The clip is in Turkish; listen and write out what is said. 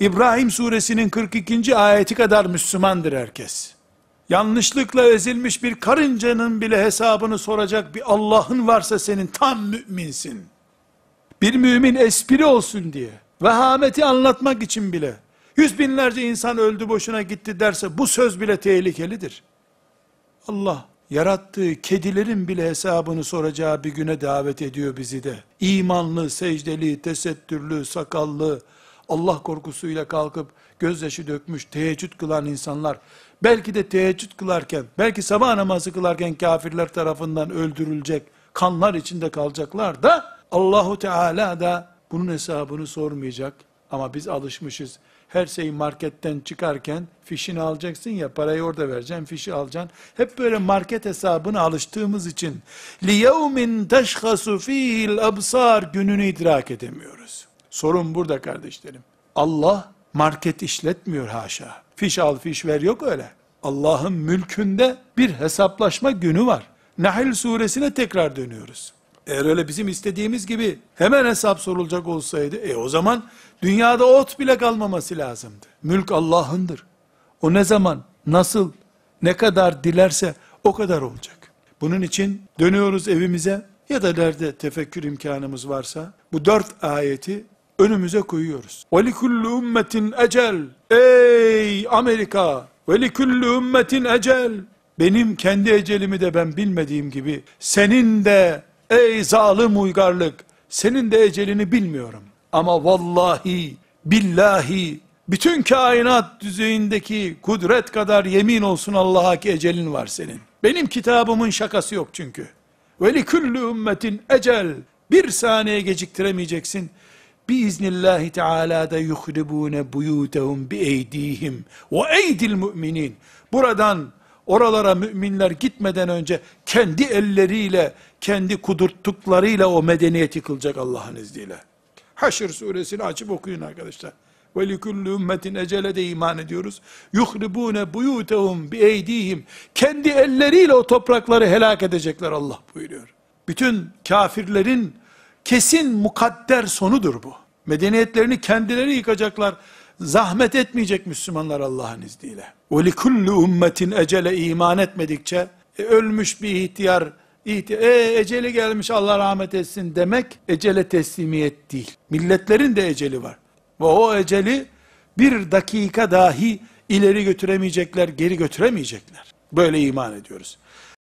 İbrahim suresinin 42. ayeti kadar Müslümandır herkes. Yanlışlıkla ezilmiş bir karıncanın bile hesabını soracak bir Allah'ın varsa senin tam müminsin. Bir mümin espri olsun diye, vehameti anlatmak için bile, yüz binlerce insan öldü boşuna gitti derse bu söz bile tehlikelidir. Allah yarattığı kedilerin bile hesabını soracağı bir güne davet ediyor bizi de. İmanlı, secdeli, tesettürlü, sakallı, Allah korkusuyla kalkıp gözyaşı dökmüş, teheccüd kılan insanlar, belki de teheccüd kılarken, belki sabah namazı kılarken kafirler tarafından öldürülecek, kanlar içinde kalacaklar da, Allahu Teala da bunun hesabını sormayacak. Ama biz alışmışız. Her şeyi marketten çıkarken fişini alacaksın ya parayı orada vereceksin, fişi alacaksın. Hep böyle market hesabına alıştığımız için لِيَوْمٍ تَشْخَسُ ف۪يهِ الْأَبْصَارِ gününü idrak edemiyoruz. Sorun burada kardeşlerim. Allah market işletmiyor haşa. Fiş al fiş ver yok öyle. Allah'ın mülkünde bir hesaplaşma günü var. Nahl suresine tekrar dönüyoruz. Eğer öyle bizim istediğimiz gibi hemen hesap sorulacak olsaydı, e o zaman dünyada ot bile kalmaması lazımdı. Mülk Allah'ındır. O ne zaman, nasıl, ne kadar dilerse o kadar olacak. Bunun için dönüyoruz evimize ya da nerede tefekkür imkanımız varsa bu dört ayeti önümüze koyuyoruz. وَلِكُلُّ ümmetin ecel Ey Amerika! وَلِكُلُّ ümmetin ecel Benim kendi ecelimi de ben bilmediğim gibi, senin de ey zalim uygarlık, senin de ecelini bilmiyorum. Ama vallahi, billahi, bütün kainat düzeyindeki kudret kadar yemin olsun Allah'a ki ecelin var senin. Benim kitabımın şakası yok çünkü. Ve li külli ümmetin ecel. Bir saniye geciktiremeyeceksin biiznillahi teala da yuhribune buyutehum bi eydihim ve eydil müminin. Buradan oralara müminler gitmeden önce kendi elleriyle, kendi kudurttuklarıyla o medeniyet yıkılacak Allah'ın izniyle. Haşr suresini açıp okuyun arkadaşlar. Ve likulli ümmetin ecele de iman ediyoruz. Yuhribune buyutehum bi eydihim. Kendi elleriyle o toprakları helak edecekler Allah buyuruyor. Bütün kafirlerin kesin mukadder sonudur bu. Medeniyetlerini kendileri yıkacaklar. Zahmet etmeyecek Müslümanlar Allah'ın izniyle. وَلِكُلُّ اُمَّتٍ ecele iman etmedikçe, e, ölmüş bir ihtiyar, ihti e, eceli gelmiş Allah rahmet etsin demek, ecele teslimiyet değil. Milletlerin de eceli var. Ve o eceli bir dakika dahi ileri götüremeyecekler, geri götüremeyecekler. Böyle iman ediyoruz.